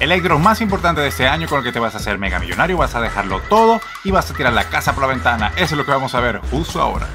El logro más importante de este año con el que te vas a hacer mega millonario, vas a dejarlo todo y vas a tirar la casa por la ventana. Eso es lo que vamos a ver justo ahora.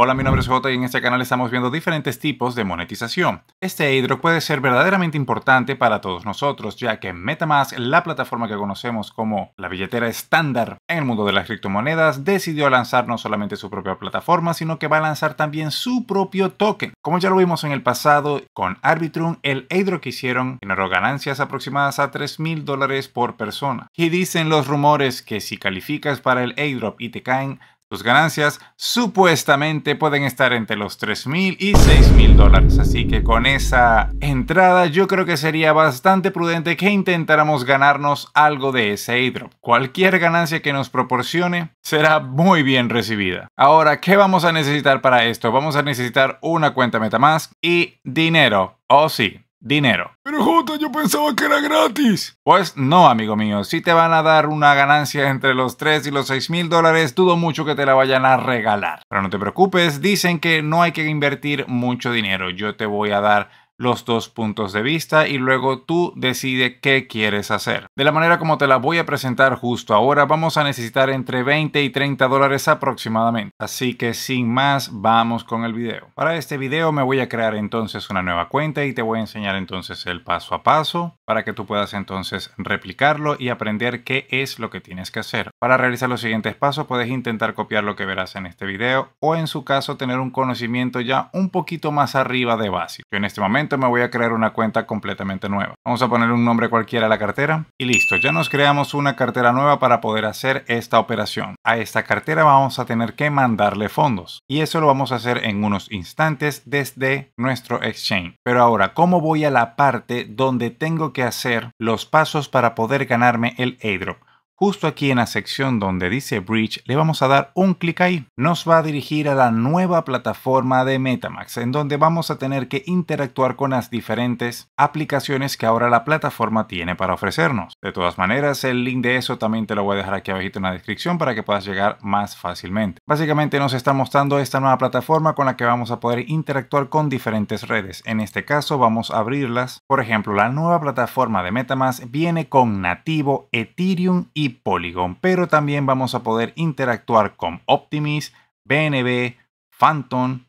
Hola, mi nombre es Jota y en este canal estamos viendo diferentes tipos de monetización. Este airdrop puede ser verdaderamente importante para todos nosotros, ya que MetaMask, la plataforma que conocemos como la billetera estándar en el mundo de las criptomonedas, decidió lanzar no solamente su propia plataforma, sino que va a lanzar también su propio token. Como ya lo vimos en el pasado con Arbitrum, el airdrop que hicieron generó ganancias aproximadas a 3 mil dólares por persona. Y dicen los rumores que si calificas para el airdrop y te caen sus ganancias supuestamente pueden estar entre los 3.000 y 6.000 dólares, así que con esa entrada yo creo que sería bastante prudente que intentáramos ganarnos algo de ese airdrop. Cualquier ganancia que nos proporcione será muy bien recibida. Ahora, ¿qué vamos a necesitar para esto? Vamos a necesitar una cuenta MetaMask y dinero, o oh, sí, dinero. Pero Jota, yo pensaba que era gratis. Pues no, amigo mío. Si te van a dar una ganancia entre los 3 y los 6 mil dólares, dudo mucho que te la vayan a regalar. Pero no te preocupes, dicen que no hay que invertir mucho dinero. Yo te voy a dar los dos puntos de vista y luego tú decide qué quieres hacer. De la manera como te la voy a presentar justo ahora, vamos a necesitar entre 20 y 30 dólares aproximadamente. Así que sin más, vamos con el video. Para este video me voy a crear entonces una nueva cuenta y te voy a enseñar entonces el paso a paso para que tú puedas entonces replicarlo y aprender qué es lo que tienes que hacer. Para realizar los siguientes pasos puedes intentar copiar lo que verás en este video o en su caso tener un conocimiento ya un poquito más arriba de básico. en este momento me voy a crear una cuenta completamente nueva. Vamos a poner un nombre cualquiera a la cartera y listo. Ya nos creamos una cartera nueva para poder hacer esta operación. A esta cartera vamos a tener que mandarle fondos y eso lo vamos a hacer en unos instantes desde nuestro exchange. Pero ahora, ¿cómo voy a la parte donde tengo que hacer los pasos para poder ganarme el airdrop? Justo aquí en la sección donde dice Bridge le vamos a dar un clic ahí. Nos va a dirigir a la nueva plataforma de Metamax en donde vamos a tener que interactuar con las diferentes aplicaciones que ahora la plataforma tiene para ofrecernos. De todas maneras el link de eso también te lo voy a dejar aquí abajito en la descripción para que puedas llegar más fácilmente. Básicamente nos está mostrando esta nueva plataforma con la que vamos a poder interactuar con diferentes redes. En este caso vamos a abrirlas. Por ejemplo la nueva plataforma de Metamax viene con nativo Ethereum y Polygon, pero también vamos a poder interactuar con Optimis, BNB, Phantom,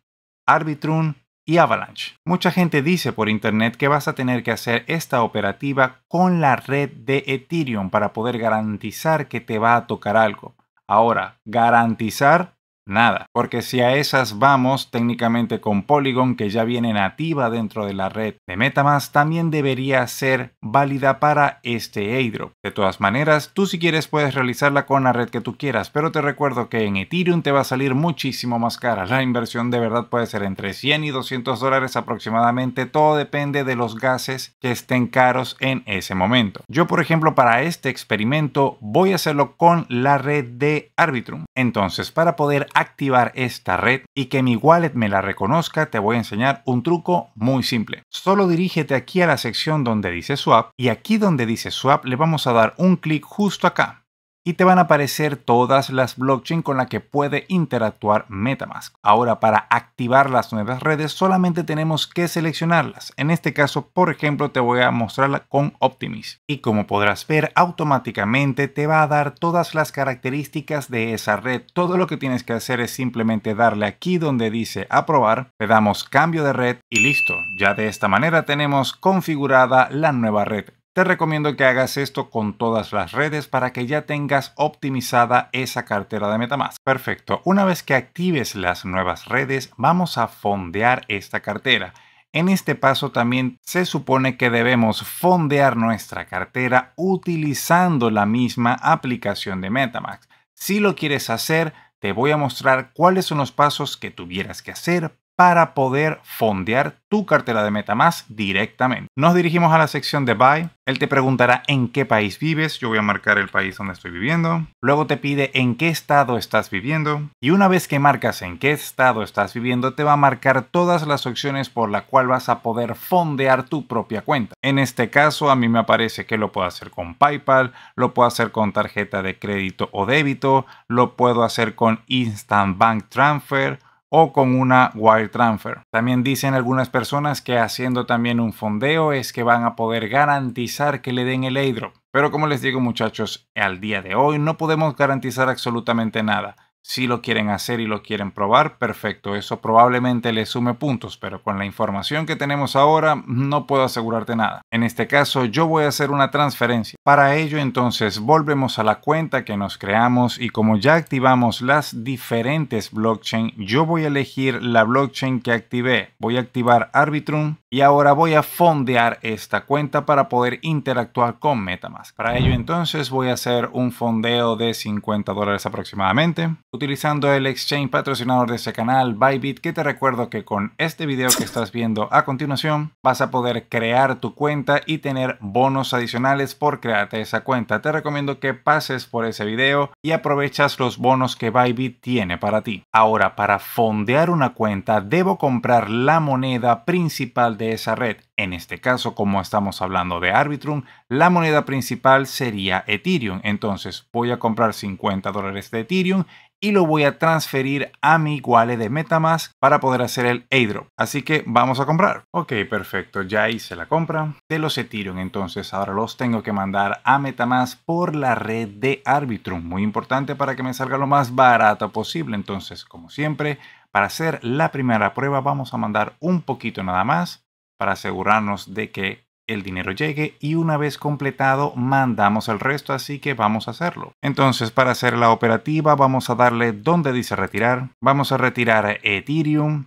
Arbitrum y Avalanche. Mucha gente dice por internet que vas a tener que hacer esta operativa con la red de Ethereum para poder garantizar que te va a tocar algo. Ahora, garantizar nada, porque si a esas vamos técnicamente con Polygon que ya viene nativa dentro de la red de Metamask, también debería ser válida para este airdrop. De todas maneras, tú si quieres puedes realizarla con la red que tú quieras, pero te recuerdo que en Ethereum te va a salir muchísimo más cara. La inversión de verdad puede ser entre 100 y 200 dólares aproximadamente, todo depende de los gases que estén caros en ese momento. Yo, por ejemplo, para este experimento voy a hacerlo con la red de Arbitrum. Entonces, para poder activar esta red y que mi wallet me la reconozca, te voy a enseñar un truco muy simple. Solo dirígete aquí a la sección donde dice su y aquí donde dice swap le vamos a dar un clic justo acá y te van a aparecer todas las blockchain con las que puede interactuar Metamask. Ahora para activar las nuevas redes solamente tenemos que seleccionarlas. En este caso, por ejemplo, te voy a mostrarla con Optimis. Y como podrás ver, automáticamente te va a dar todas las características de esa red. Todo lo que tienes que hacer es simplemente darle aquí donde dice aprobar, le damos cambio de red y listo. Ya de esta manera tenemos configurada la nueva red te recomiendo que hagas esto con todas las redes para que ya tengas optimizada esa cartera de Metamask. Perfecto, una vez que actives las nuevas redes, vamos a fondear esta cartera. En este paso también se supone que debemos fondear nuestra cartera utilizando la misma aplicación de Metamask. Si lo quieres hacer, te voy a mostrar cuáles son los pasos que tuvieras que hacer para poder fondear tu cartera de MetaMask directamente. Nos dirigimos a la sección de Buy. Él te preguntará en qué país vives. Yo voy a marcar el país donde estoy viviendo. Luego te pide en qué estado estás viviendo. Y una vez que marcas en qué estado estás viviendo, te va a marcar todas las opciones por la cual vas a poder fondear tu propia cuenta. En este caso, a mí me aparece que lo puedo hacer con PayPal, lo puedo hacer con tarjeta de crédito o débito, lo puedo hacer con Instant Bank Transfer o con una wire transfer. También dicen algunas personas que haciendo también un fondeo es que van a poder garantizar que le den el airdrop. Pero como les digo muchachos, al día de hoy no podemos garantizar absolutamente nada. Si lo quieren hacer y lo quieren probar, perfecto, eso probablemente le sume puntos, pero con la información que tenemos ahora no puedo asegurarte nada. En este caso yo voy a hacer una transferencia. Para ello entonces volvemos a la cuenta que nos creamos y como ya activamos las diferentes blockchain, yo voy a elegir la blockchain que activé. Voy a activar Arbitrum y ahora voy a fondear esta cuenta para poder interactuar con Metamask. Para ello entonces voy a hacer un fondeo de 50 dólares aproximadamente utilizando el exchange patrocinador de ese canal, Bybit, que te recuerdo que con este video que estás viendo a continuación vas a poder crear tu cuenta y tener bonos adicionales por crearte esa cuenta. Te recomiendo que pases por ese video y aprovechas los bonos que Bybit tiene para ti. Ahora, para fondear una cuenta, debo comprar la moneda principal de esa red en este caso, como estamos hablando de Arbitrum, la moneda principal sería Ethereum. Entonces voy a comprar 50 dólares de Ethereum y lo voy a transferir a mi wallet de Metamask para poder hacer el airdrop. Así que vamos a comprar. Ok, perfecto. Ya hice la compra de los Ethereum. Entonces ahora los tengo que mandar a Metamask por la red de Arbitrum. Muy importante para que me salga lo más barato posible. Entonces, como siempre, para hacer la primera prueba vamos a mandar un poquito nada más para asegurarnos de que el dinero llegue y una vez completado mandamos el resto, así que vamos a hacerlo. Entonces para hacer la operativa vamos a darle donde dice retirar, vamos a retirar Ethereum,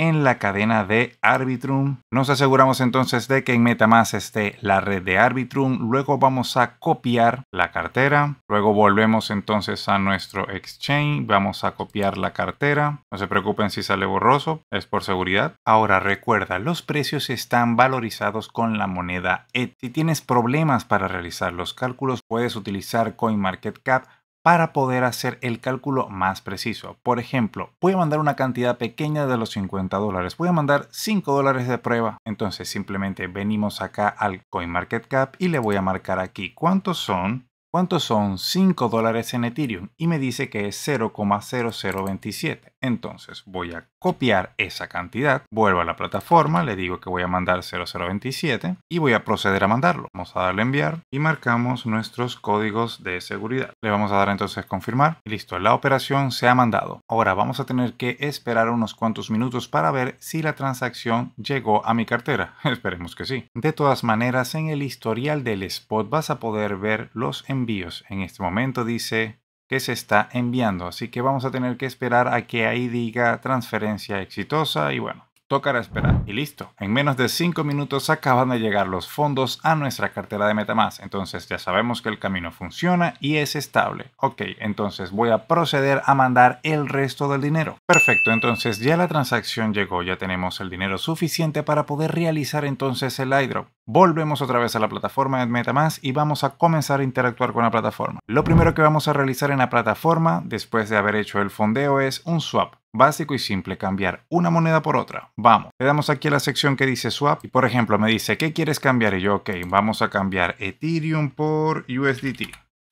en la cadena de Arbitrum. Nos aseguramos entonces de que en MetaMask esté la red de Arbitrum. Luego vamos a copiar la cartera. Luego volvemos entonces a nuestro exchange. Vamos a copiar la cartera. No se preocupen si sale borroso. Es por seguridad. Ahora recuerda, los precios están valorizados con la moneda ETH. Si tienes problemas para realizar los cálculos, puedes utilizar CoinMarketCap para poder hacer el cálculo más preciso. Por ejemplo, voy a mandar una cantidad pequeña de los 50 dólares, voy a mandar 5 dólares de prueba. Entonces simplemente venimos acá al CoinMarketCap y le voy a marcar aquí cuántos son ¿Cuántos son 5 dólares en Ethereum? Y me dice que es 0,0027. Entonces voy a copiar esa cantidad, vuelvo a la plataforma, le digo que voy a mandar 0027 y voy a proceder a mandarlo. Vamos a darle enviar y marcamos nuestros códigos de seguridad. Le vamos a dar entonces confirmar listo, la operación se ha mandado. Ahora vamos a tener que esperar unos cuantos minutos para ver si la transacción llegó a mi cartera. Esperemos que sí. De todas maneras, en el historial del spot vas a poder ver los envíos. En este momento dice que se está enviando, así que vamos a tener que esperar a que ahí diga transferencia exitosa y bueno, tocará esperar. Y listo, en menos de 5 minutos acaban de llegar los fondos a nuestra cartera de Metamask, entonces ya sabemos que el camino funciona y es estable. Ok, entonces voy a proceder a mandar el resto del dinero. Perfecto, entonces ya la transacción llegó, ya tenemos el dinero suficiente para poder realizar entonces el iDrop. Volvemos otra vez a la plataforma de MetaMask y vamos a comenzar a interactuar con la plataforma. Lo primero que vamos a realizar en la plataforma, después de haber hecho el fondeo, es un swap. Básico y simple, cambiar una moneda por otra. Vamos, le damos aquí a la sección que dice swap y por ejemplo me dice, ¿qué quieres cambiar? Y yo, ok, vamos a cambiar Ethereum por USDT.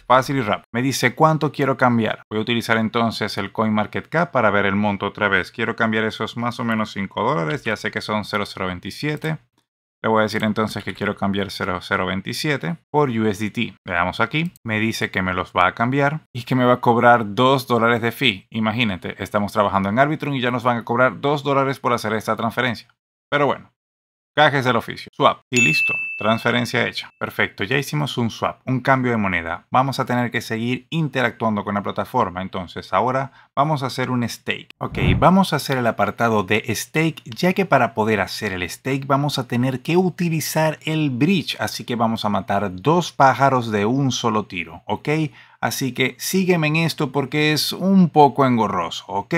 Fácil y rápido. Me dice cuánto quiero cambiar. Voy a utilizar entonces el CoinMarketCap para ver el monto otra vez. Quiero cambiar esos más o menos 5 dólares. Ya sé que son 0.027 voy a decir entonces que quiero cambiar 0027 por USDT. Le damos aquí, me dice que me los va a cambiar y que me va a cobrar 2 dólares de fee. Imagínate, estamos trabajando en Arbitrum y ya nos van a cobrar 2 dólares por hacer esta transferencia. Pero bueno, Cajes del oficio, swap y listo, transferencia hecha. Perfecto, ya hicimos un swap, un cambio de moneda. Vamos a tener que seguir interactuando con la plataforma, entonces ahora vamos a hacer un stake. Ok, vamos a hacer el apartado de stake, ya que para poder hacer el stake vamos a tener que utilizar el bridge, así que vamos a matar dos pájaros de un solo tiro, ok? Así que sígueme en esto porque es un poco engorroso, ok?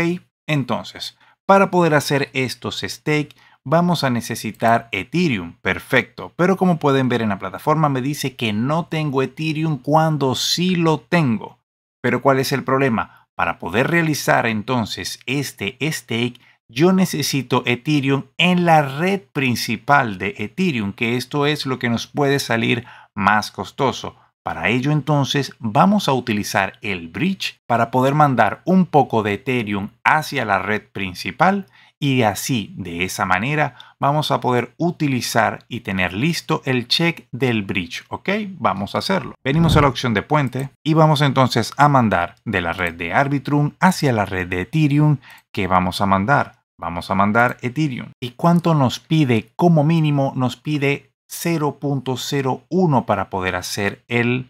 Entonces, para poder hacer estos stake, vamos a necesitar Ethereum. Perfecto. Pero como pueden ver en la plataforma me dice que no tengo Ethereum cuando sí lo tengo. Pero ¿cuál es el problema? Para poder realizar entonces este stake, yo necesito Ethereum en la red principal de Ethereum, que esto es lo que nos puede salir más costoso. Para ello entonces vamos a utilizar el bridge para poder mandar un poco de Ethereum hacia la red principal y así, de esa manera, vamos a poder utilizar y tener listo el check del bridge, ¿ok? Vamos a hacerlo. Venimos a la opción de puente y vamos entonces a mandar de la red de Arbitrum hacia la red de Ethereum que vamos a mandar. Vamos a mandar Ethereum. ¿Y cuánto nos pide? Como mínimo nos pide 0.01 para poder hacer el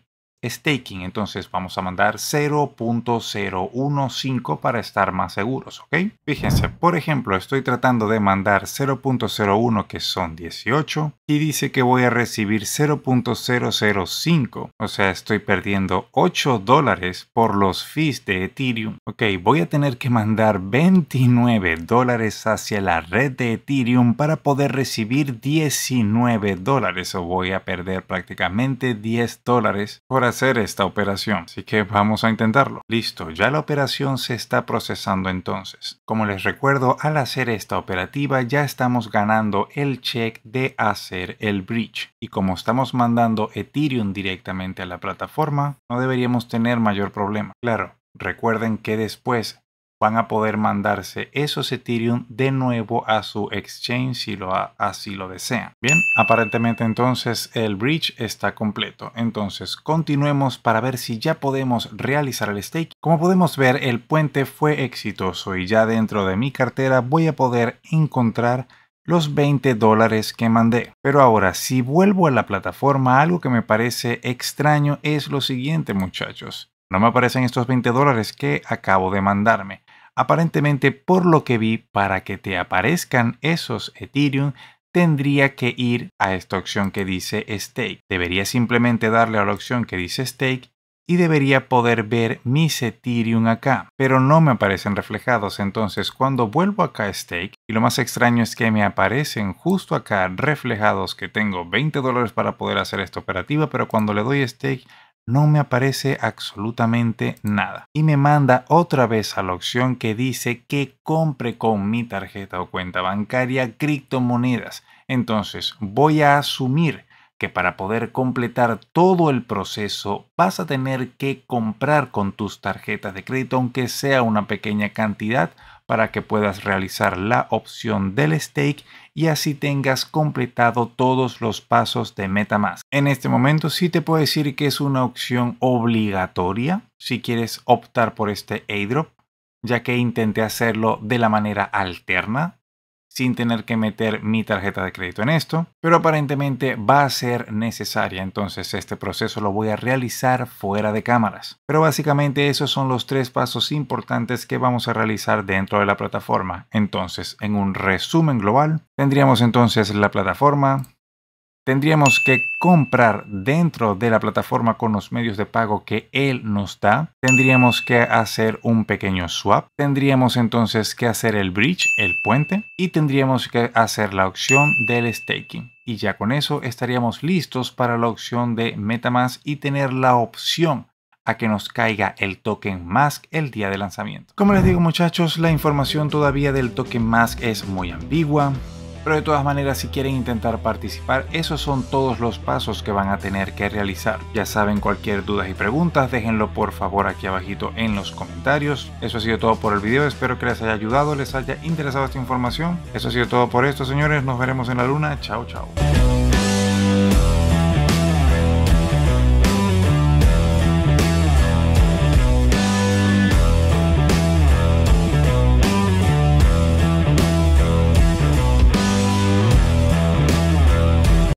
staking. Entonces vamos a mandar 0.015 para estar más seguros, ¿ok? Fíjense, por ejemplo, estoy tratando de mandar 0.01 que son 18 y dice que voy a recibir 0.005. O sea, estoy perdiendo 8 dólares por los fees de Ethereum. Ok, voy a tener que mandar 29 dólares hacia la red de Ethereum para poder recibir 19 dólares o voy a perder prácticamente 10 dólares por hacer esta operación, así que vamos a intentarlo. Listo, ya la operación se está procesando entonces. Como les recuerdo, al hacer esta operativa ya estamos ganando el check de hacer el bridge. Y como estamos mandando Ethereum directamente a la plataforma, no deberíamos tener mayor problema. Claro, recuerden que después van a poder mandarse esos Ethereum de nuevo a su exchange si lo así lo desean. Bien, aparentemente entonces el bridge está completo. Entonces continuemos para ver si ya podemos realizar el stake. Como podemos ver, el puente fue exitoso y ya dentro de mi cartera voy a poder encontrar los 20 dólares que mandé. Pero ahora, si vuelvo a la plataforma, algo que me parece extraño es lo siguiente, muchachos. No me aparecen estos 20 dólares que acabo de mandarme. Aparentemente, por lo que vi, para que te aparezcan esos Ethereum, tendría que ir a esta opción que dice Stake. Debería simplemente darle a la opción que dice Stake y debería poder ver mis Ethereum acá, pero no me aparecen reflejados. Entonces, cuando vuelvo acá a Stake, y lo más extraño es que me aparecen justo acá reflejados que tengo 20 dólares para poder hacer esta operativa, pero cuando le doy Stake, no me aparece absolutamente nada. Y me manda otra vez a la opción que dice que compre con mi tarjeta o cuenta bancaria criptomonedas. Entonces voy a asumir que para poder completar todo el proceso vas a tener que comprar con tus tarjetas de crédito, aunque sea una pequeña cantidad, para que puedas realizar la opción del stake y así tengas completado todos los pasos de MetaMask. En este momento sí te puedo decir que es una opción obligatoria si quieres optar por este airdrop, ya que intenté hacerlo de la manera alterna, sin tener que meter mi tarjeta de crédito en esto, pero aparentemente va a ser necesaria, entonces este proceso lo voy a realizar fuera de cámaras. Pero básicamente esos son los tres pasos importantes que vamos a realizar dentro de la plataforma. Entonces, en un resumen global, tendríamos entonces la plataforma, tendríamos que comprar dentro de la plataforma con los medios de pago que él nos da, tendríamos que hacer un pequeño swap, tendríamos entonces que hacer el bridge, el puente, y tendríamos que hacer la opción del staking. Y ya con eso estaríamos listos para la opción de MetaMask y tener la opción a que nos caiga el token Mask el día de lanzamiento. Como les digo muchachos, la información todavía del token Mask es muy ambigua. Pero de todas maneras, si quieren intentar participar, esos son todos los pasos que van a tener que realizar. Ya saben, cualquier dudas y preguntas, déjenlo por favor aquí abajito en los comentarios. Eso ha sido todo por el video, espero que les haya ayudado, les haya interesado esta información. Eso ha sido todo por esto, señores, nos veremos en la luna. Chao, chao.